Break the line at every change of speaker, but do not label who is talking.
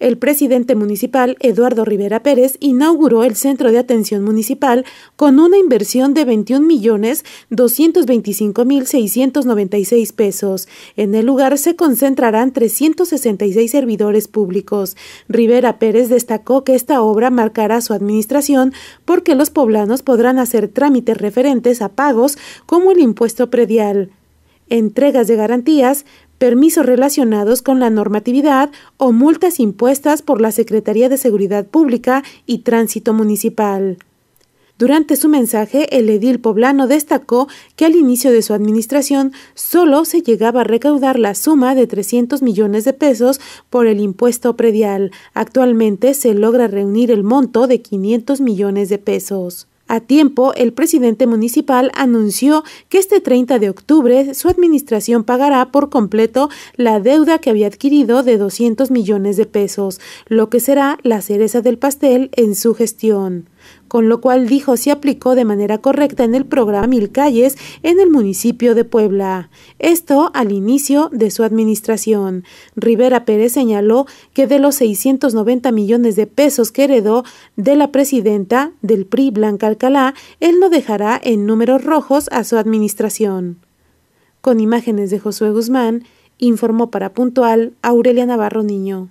El presidente municipal, Eduardo Rivera Pérez, inauguró el centro de atención municipal con una inversión de 21.225.696 pesos. En el lugar se concentrarán 366 servidores públicos. Rivera Pérez destacó que esta obra marcará su administración porque los poblanos podrán hacer trámites referentes a pagos como el impuesto predial entregas de garantías, permisos relacionados con la normatividad o multas impuestas por la Secretaría de Seguridad Pública y Tránsito Municipal. Durante su mensaje, el edil poblano destacó que al inicio de su administración solo se llegaba a recaudar la suma de 300 millones de pesos por el impuesto predial. Actualmente se logra reunir el monto de 500 millones de pesos. A tiempo, el presidente municipal anunció que este 30 de octubre su administración pagará por completo la deuda que había adquirido de 200 millones de pesos, lo que será la cereza del pastel en su gestión con lo cual dijo se aplicó de manera correcta en el programa Mil Calles en el municipio de Puebla. Esto al inicio de su administración. Rivera Pérez señaló que de los 690 millones de pesos que heredó de la presidenta del PRI Blanca Alcalá, él no dejará en números rojos a su administración. Con imágenes de Josué Guzmán, informó para Puntual Aurelia Navarro Niño.